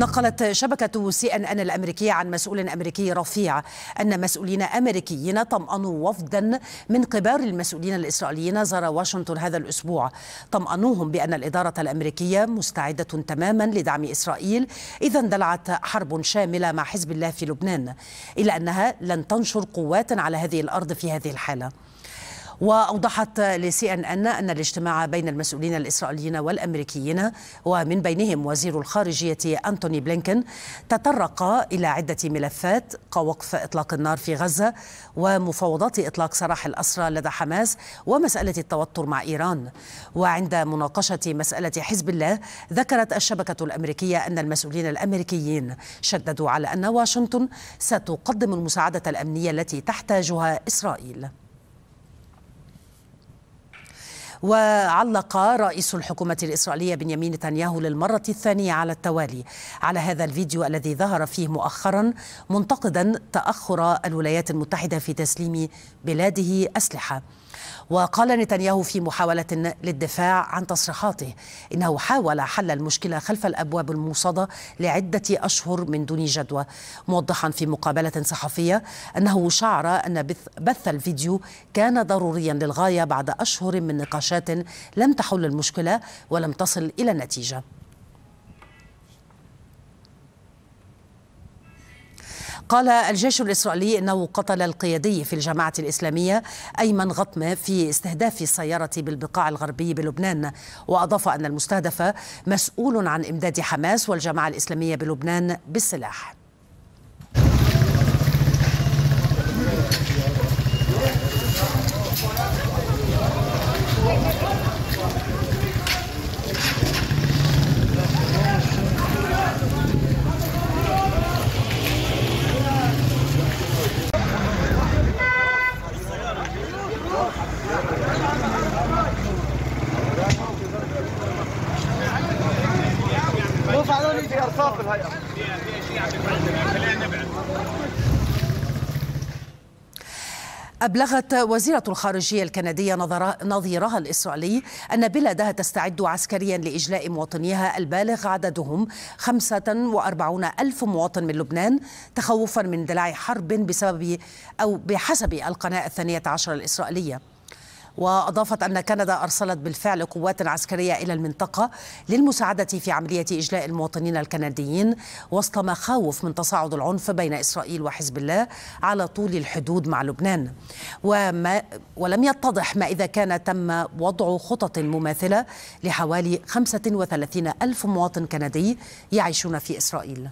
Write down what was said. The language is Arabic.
نقلت شبكة سي ان ان الامريكية عن مسؤول امريكي رفيع ان مسؤولين امريكيين طمأنوا وفدا من قبار المسؤولين الاسرائيليين زار واشنطن هذا الاسبوع طمأنوهم بان الادارة الامريكية مستعدة تماما لدعم اسرائيل اذا اندلعت حرب شاملة مع حزب الله في لبنان الا انها لن تنشر قوات على هذه الارض في هذه الحالة وأوضحت لسي أن أن أن الاجتماع بين المسؤولين الإسرائيليين والأمريكيين ومن بينهم وزير الخارجية أنتوني بلينكن تطرق إلى عدة ملفات كوقف إطلاق النار في غزة ومفاوضات إطلاق سراح الأسرى لدى حماس ومسألة التوتر مع إيران وعند مناقشة مسألة حزب الله ذكرت الشبكة الأمريكية أن المسؤولين الأمريكيين شددوا على أن واشنطن ستقدم المساعدة الأمنية التي تحتاجها إسرائيل وعلق رئيس الحكومة الإسرائيلية بنيامين نتنياهو للمرة الثانية على التوالي على هذا الفيديو الذي ظهر فيه مؤخرا منتقدا تأخر الولايات المتحدة في تسليم بلاده أسلحة وقال نتنياهو في محاولة للدفاع عن تصريحاته إنه حاول حل المشكلة خلف الأبواب الموصدة لعدة أشهر من دون جدوى موضحا في مقابلة صحفية أنه شعر أن بث الفيديو كان ضروريا للغاية بعد أشهر من نقاشات لم تحل المشكلة ولم تصل إلى نتيجة قال الجيش الإسرائيلي أنه قتل القيادي في الجماعة الإسلامية أيمن غطمة في استهداف سيارة بالبقاع الغربي بلبنان وأضاف أن المستهدف مسؤول عن إمداد حماس والجماعة الإسلامية بلبنان بالسلاح أبلغت وزيرة الخارجية الكندية نظيرها الإسرائيلي أن بلادها تستعد عسكريا لإجلاء مواطنيها البالغ عددهم 45 ألف مواطن من لبنان تخوفا من دلع حرب بسبب أو بحسب القناة الثانية عشر الإسرائيلية وأضافت أن كندا أرسلت بالفعل قوات عسكرية إلى المنطقة للمساعدة في عملية إجلاء المواطنين الكنديين وسط مخاوف من تصاعد العنف بين إسرائيل وحزب الله على طول الحدود مع لبنان وما ولم يتضح ما إذا كان تم وضع خطط مماثلة لحوالي 35 ألف مواطن كندي يعيشون في إسرائيل